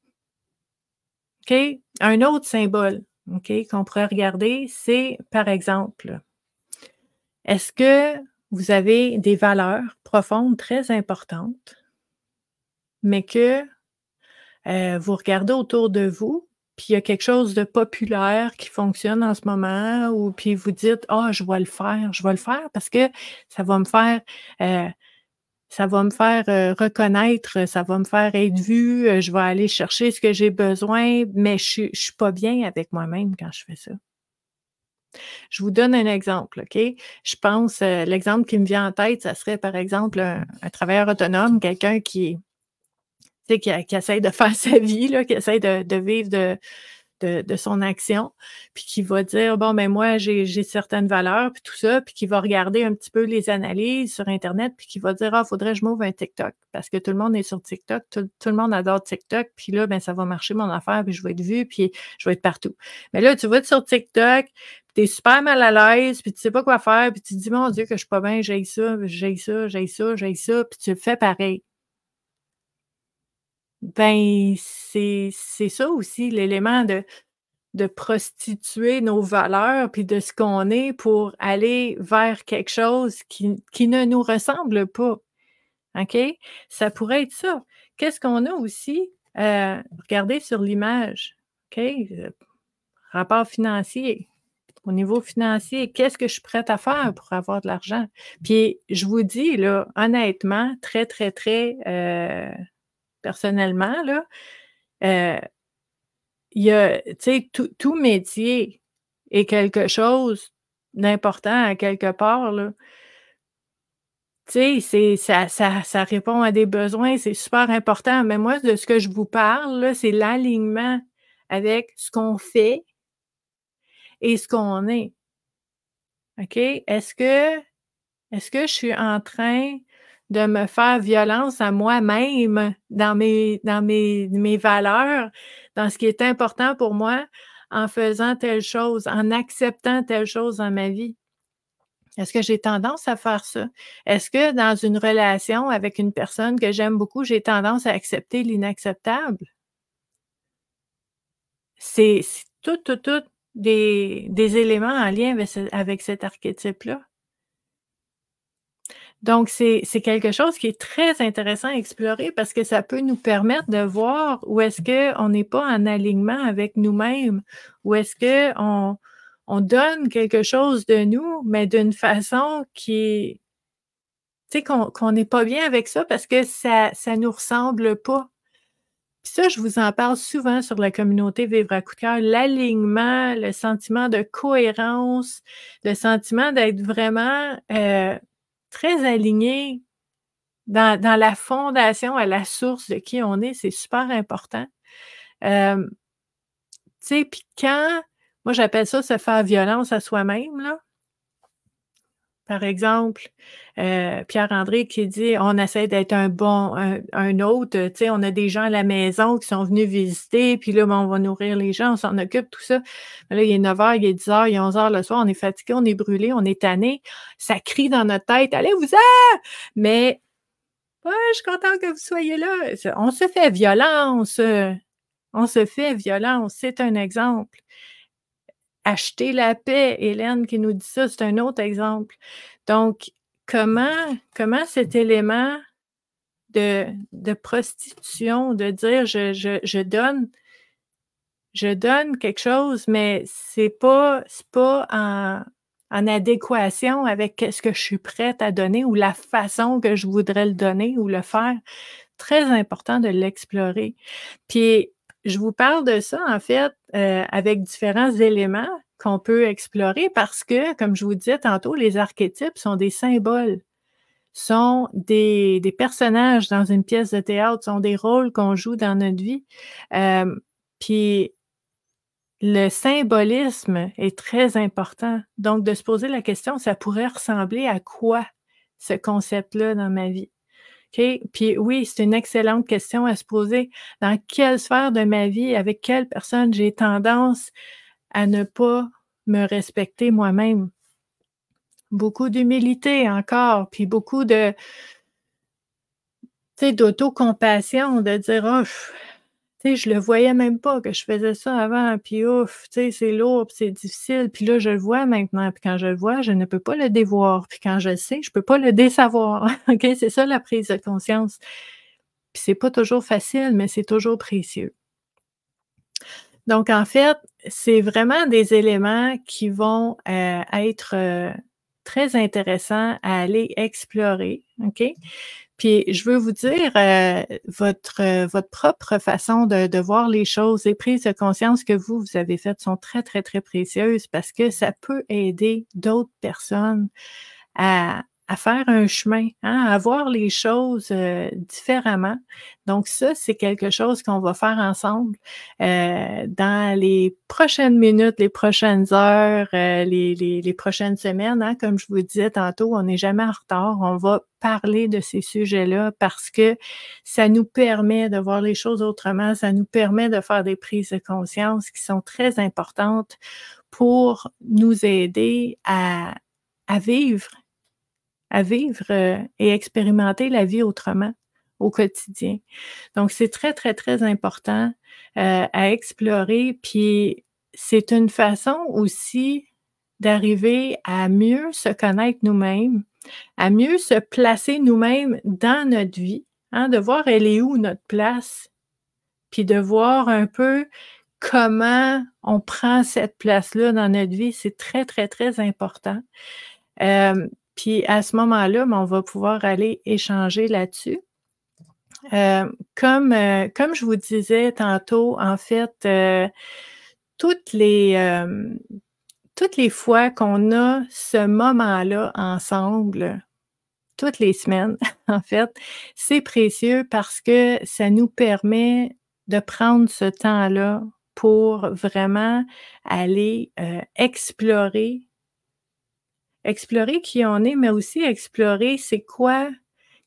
OK? Un autre symbole, OK, qu'on pourrait regarder, c'est par exemple, est-ce que vous avez des valeurs profondes très importantes, mais que euh, vous regardez autour de vous, puis il y a quelque chose de populaire qui fonctionne en ce moment, ou puis vous dites Ah, oh, je vais le faire, je vais le faire parce que ça va me faire euh, ça va me faire euh, reconnaître, ça va me faire être vu, je vais aller chercher ce que j'ai besoin, mais je, je suis pas bien avec moi-même quand je fais ça. Je vous donne un exemple, OK? Je pense, euh, l'exemple qui me vient en tête, ça serait par exemple un, travailleur autonome, quelqu'un qui, qui, qui essaie de faire sa vie, qui essaie de, vivre de, son action, puis qui va dire Bon, mais ben, moi, j'ai certaines valeurs, puis tout ça, puis qui va regarder un petit peu les analyses sur Internet, puis qui va dire Ah, faudrait que je m'ouvre un TikTok, parce que tout le monde est sur TikTok, tout, le monde adore TikTok, puis là, ben ça va marcher mon affaire, puis je vais être vu puis je vais être partout. Mais là, tu vas être sur TikTok, tu es super mal à l'aise, puis tu sais pas quoi faire, puis tu dis, mon Dieu, que je suis pas bien, j'ai ça, j'ai ça, j'ai ça, j'ai ça, puis tu le fais pareil. Ben, c'est ça aussi l'élément de, de prostituer nos valeurs puis de ce qu'on est pour aller vers quelque chose qui, ne nous ressemble pas. OK? Ça pourrait être ça. Qu'est-ce qu'on a aussi? Euh, regardez sur l'image. OK? Euh, rapport financier au niveau financier, qu'est-ce que je suis prête à faire pour avoir de l'argent? Puis je vous dis, là, honnêtement, très, très, très euh, personnellement, là, euh, il y a, tu sais, tout, métier est quelque chose d'important à quelque part, là. Tu sais, ça, ça répond à des besoins, c'est super important. Mais moi, de ce que je vous parle, c'est l'alignement avec ce qu'on fait et ce qu'on est. OK? Est-ce que, est-ce que je suis en train de me faire violence à moi-même dans mes, dans mes, mes valeurs, dans ce qui est important pour moi en faisant telle chose, en acceptant telle chose dans ma vie? Est-ce que j'ai tendance à faire ça? Est-ce que dans une relation avec une personne que j'aime beaucoup, j'ai tendance à accepter l'inacceptable? C'est tout, tout, tout des, éléments en lien avec, cet archétype-là. Donc, c'est quelque chose qui est très intéressant à explorer parce que ça peut nous permettre de voir où est-ce qu'on n'est pas en alignement avec nous-mêmes, où est-ce qu'on on donne quelque chose de nous, mais d'une façon qui tu sais, qu'on n'est pas bien avec ça parce que ça ne nous ressemble pas. Puis ça, je vous en parle souvent sur la communauté Vivre à coup de cœur, l'alignement, le sentiment de cohérence, le sentiment d'être vraiment euh, très aligné dans, la fondation, à la source de qui on est, c'est super important. Euh, tu sais, puis quand, moi j'appelle ça se faire violence à soi-même, là, par exemple, euh, Pierre-André qui dit on essaie d'être un bon, un, autre, on a des gens à la maison qui sont venus visiter, puis là, on va nourrir les gens, on s'en occupe, tout ça. là, il est 9 h, il est 10 h, il est 11 h le soir, on est fatigué, on est brûlé, on est tanné, ça crie dans notre tête, allez-vous-en! Mais, je suis content que vous soyez là. On se fait violence, euh, on se fait violence, c'est un exemple acheter la paix. Hélène qui nous dit ça, c'est un autre exemple. Donc, comment, comment cet élément de, prostitution, de dire je, donne, je donne quelque chose, mais c'est pas, pas en, en adéquation avec ce que je suis prête à donner ou la façon que je voudrais le donner ou le faire. Très important de l'explorer. Puis, je vous parle de ça, en fait, euh, avec différents éléments qu'on peut explorer parce que, comme je vous disais tantôt, les archétypes sont des symboles, sont des, personnages dans une pièce de théâtre, sont des rôles qu'on joue dans notre vie. Euh, puis le symbolisme est très important. Donc, de se poser la question, ça pourrait ressembler à quoi ce concept-là dans ma vie? Puis oui, c'est une excellente question à se poser. Dans quelle sphère de ma vie, avec quelle personne j'ai tendance à ne pas me respecter moi-même? Beaucoup d'humilité encore, puis beaucoup de d'autocompassion, de dire, oh, sais, je le voyais même pas que je faisais ça avant, puis ouf, c'est lourd, c'est difficile, puis là, je le vois maintenant, puis quand je le vois, je ne peux pas le dévoir, puis quand je le sais, je peux pas le désavoir, OK? C'est ça la prise de conscience. Puis c'est pas toujours facile, mais c'est toujours précieux. Donc, en fait, c'est vraiment des éléments qui vont euh, être euh, très intéressants à aller explorer, OK? Puis je veux vous dire, euh, votre, euh, votre propre façon de, voir les choses, et prise de conscience que vous, vous avez faites sont très, très, très précieuses parce que ça peut aider d'autres personnes à, à faire un chemin, hein, à voir les choses euh, différemment. Donc ça, c'est quelque chose qu'on va faire ensemble euh, dans les prochaines minutes, les prochaines heures, euh, les, les, prochaines semaines. Hein. comme je vous disais tantôt, on n'est jamais en retard. On va parler de ces sujets-là parce que ça nous permet de voir les choses autrement, ça nous permet de faire des prises de conscience qui sont très importantes pour nous aider à, à vivre à vivre euh, et expérimenter la vie autrement au quotidien. Donc, c'est très, très, très important euh, à explorer. Puis, c'est une façon aussi d'arriver à mieux se connaître nous-mêmes, à mieux se placer nous-mêmes dans notre vie, hein, de voir elle est où notre place, puis de voir un peu comment on prend cette place-là dans notre vie. C'est très, très, très important. Euh, puis à ce moment-là, ben, on va pouvoir aller échanger là-dessus. Euh, euh, comme, je vous disais tantôt, en fait, euh, toutes, les, toutes les fois qu'on a ce moment-là ensemble, toutes les semaines, en fait, c'est précieux parce que ça nous permet de prendre ce temps-là pour vraiment aller explorer explorer qui on est, mais aussi explorer c'est quoi,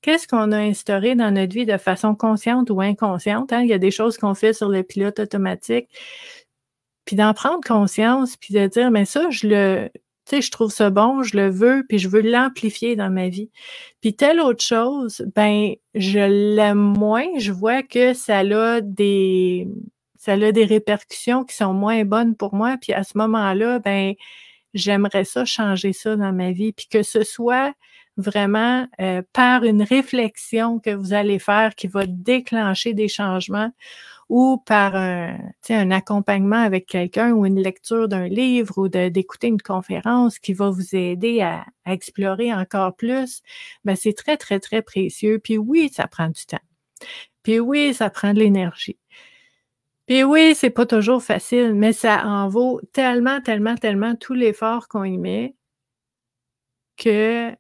qu'est-ce qu'on a instauré dans notre vie de façon consciente ou inconsciente. Hein? Il y a des choses qu'on fait sur le pilote automatique. Puis d'en prendre conscience, puis de dire, mais ça, je le, tu sais, je trouve ça bon, je le veux, puis je veux l'amplifier dans ma vie. Puis telle autre chose, ben, je l'aime moins, je vois que ça a des, ça a des répercussions qui sont moins bonnes pour moi, puis à ce moment-là, ben, j'aimerais ça changer ça dans ma vie, puis que ce soit vraiment euh, par une réflexion que vous allez faire qui va déclencher des changements ou par un, un accompagnement avec quelqu'un ou une lecture d'un livre ou d'écouter une conférence qui va vous aider à, explorer encore plus, ben c'est très, très, très précieux. Puis oui, ça prend du temps. Puis oui, ça prend de l'énergie. Puis oui, c'est pas toujours facile, mais ça en vaut tellement, tellement, tellement tout l'effort qu'on y met que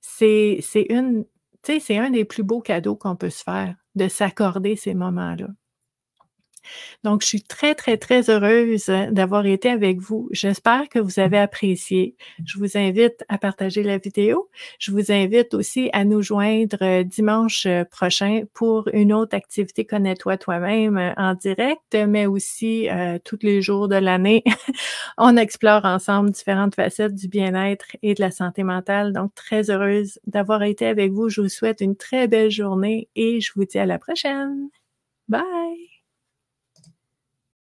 c'est une, c'est un des plus beaux cadeaux qu'on peut se faire de s'accorder ces moments-là. Donc, je suis très, très, très heureuse hein, d'avoir été avec vous. J'espère que vous avez apprécié. Je vous invite à partager la vidéo. Je vous invite aussi à nous joindre euh, dimanche euh, prochain pour une autre activité Connais-toi toi-même euh, en direct, mais aussi tous les jours de l'année. On explore ensemble différentes facettes du bien-être et de la santé mentale. Donc, très heureuse d'avoir été avec vous. Je vous souhaite une très belle journée et je vous dis à la prochaine. Bye!